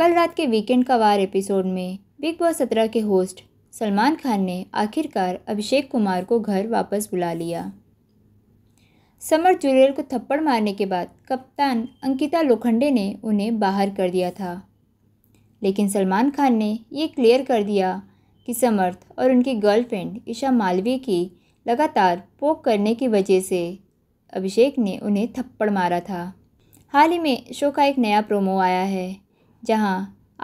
कल रात के वीकेंड का वार एपिसोड में बिग बॉस सत्रह के होस्ट सलमान खान ने आखिरकार अभिषेक कुमार को घर वापस बुला लिया समर जुरेल को थप्पड़ मारने के बाद कप्तान अंकिता लोखंडे ने उन्हें बाहर कर दिया था लेकिन सलमान खान ने ये क्लियर कर दिया कि समर्थ और उनकी गर्लफ्रेंड ईशा मालवीय की लगातार पोक करने की वजह से अभिषेक ने उन्हें थप्पड़ मारा था हाल ही में शो का एक नया प्रोमो आया है जहाँ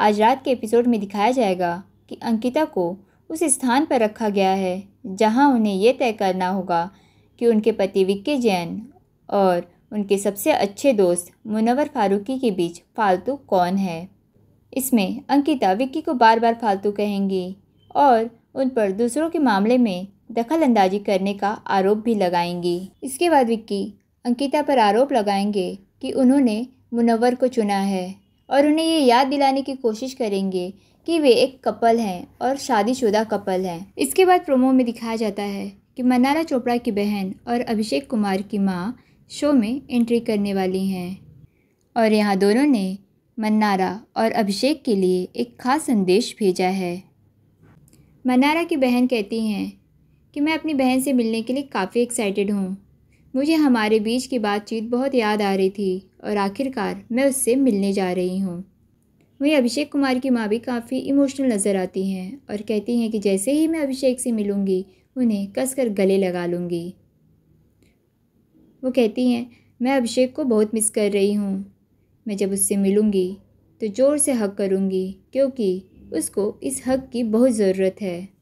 आज रात के एपिसोड में दिखाया जाएगा कि अंकिता को उस स्थान पर रखा गया है जहाँ उन्हें यह तय करना होगा कि उनके पति विक्की जैन और उनके सबसे अच्छे दोस्त मुनवर फारूकी के बीच फालतू कौन है इसमें अंकिता विक्की को बार बार फालतू कहेंगी और उन पर दूसरों के मामले में दखल अंदाजी करने का आरोप भी लगाएंगी इसके बाद विक्की अंकिता पर आरोप लगाएंगे कि उन्होंने मुनवर को चुना है और उन्हें ये याद दिलाने की कोशिश करेंगे कि वे एक कपल हैं और शादीशुदा कपल हैं इसके बाद प्रोमो में दिखाया जाता है कि मनाला चोपड़ा की बहन और अभिषेक कुमार की माँ शो में एंट्री करने वाली हैं और यहाँ दोनों ने मन्नारा और अभिषेक के लिए एक खास संदेश भेजा है मन्नारा की बहन कहती हैं कि मैं अपनी बहन से मिलने के लिए काफ़ी एक्साइटेड हूँ मुझे हमारे बीच की बातचीत बहुत याद आ रही थी और आखिरकार मैं उससे मिलने जा रही हूँ वहीं अभिषेक कुमार की माँ भी काफ़ी इमोशनल नज़र आती हैं और कहती हैं कि जैसे ही मैं अभिषेक से मिलूँगी उन्हें कसकर गले लगा लूँगी वो कहती हैं मैं अभिषेक को बहुत मिस कर रही हूँ मैं जब उससे मिलूँगी तो ज़ोर से हक करूँगी क्योंकि उसको इस हक की बहुत ज़रूरत है